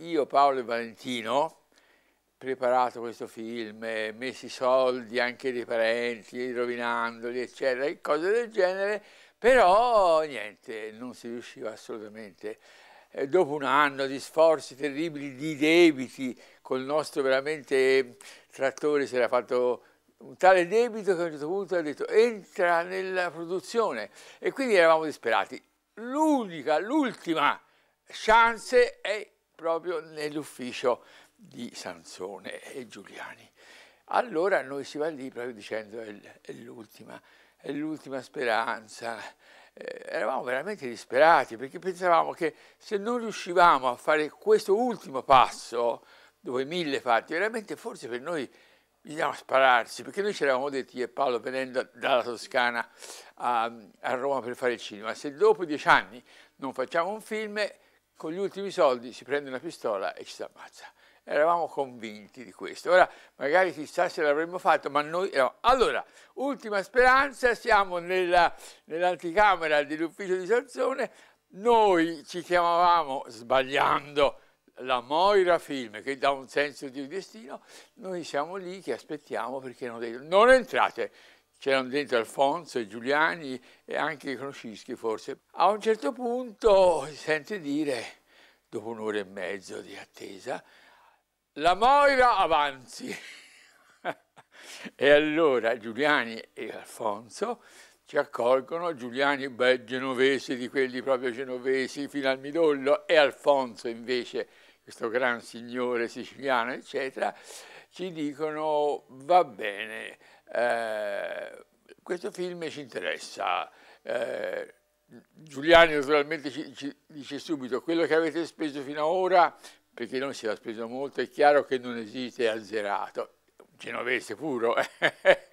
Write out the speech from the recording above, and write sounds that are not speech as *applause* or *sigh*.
io Paolo e Valentino, preparato questo film, eh, messi i soldi anche dei parenti, rovinandoli, eccetera, cose del genere, però niente, non si riusciva assolutamente. Eh, dopo un anno di sforzi terribili, di debiti, col nostro veramente trattore si era fatto un tale debito che a un certo punto ha detto entra nella produzione e quindi eravamo disperati. L'unica, l'ultima chance è proprio nell'ufficio di Sansone e Giuliani. Allora noi si va lì proprio dicendo è l'ultima, è l'ultima speranza. Eh, eravamo veramente disperati perché pensavamo che se non riuscivamo a fare questo ultimo passo, dove mille fatti, veramente forse per noi bisognava spararsi, perché noi ci eravamo detti io e Paolo venendo dalla Toscana a, a Roma per fare il cinema, se dopo dieci anni non facciamo un film con gli ultimi soldi si prende una pistola e ci si ammazza. Eravamo convinti di questo. Ora, magari chissà se l'avremmo fatto, ma noi no. Allora, ultima speranza, siamo nell'anticamera dell'ufficio di Sanzone, noi ci chiamavamo, sbagliando, la Moira Film, che dà un senso di destino, noi siamo lì che aspettiamo perché hanno detto non entrate. C'erano dentro Alfonso e Giuliani e anche i Kronischi forse. A un certo punto si sente dire dopo un'ora e mezzo di attesa, la Moira avanzi. *laughs* e allora Giuliani e Alfonso ci accolgono, Giuliani, beh, genovese di quelli proprio genovesi, fino al midollo, e Alfonso invece, questo gran signore siciliano, eccetera, ci dicono, va bene, eh, questo film ci interessa, eh, Giuliani naturalmente ci, ci dice subito quello che avete speso fino ad ora, perché non si era speso molto, è chiaro che non esiste azzerato, genovese puro, eh.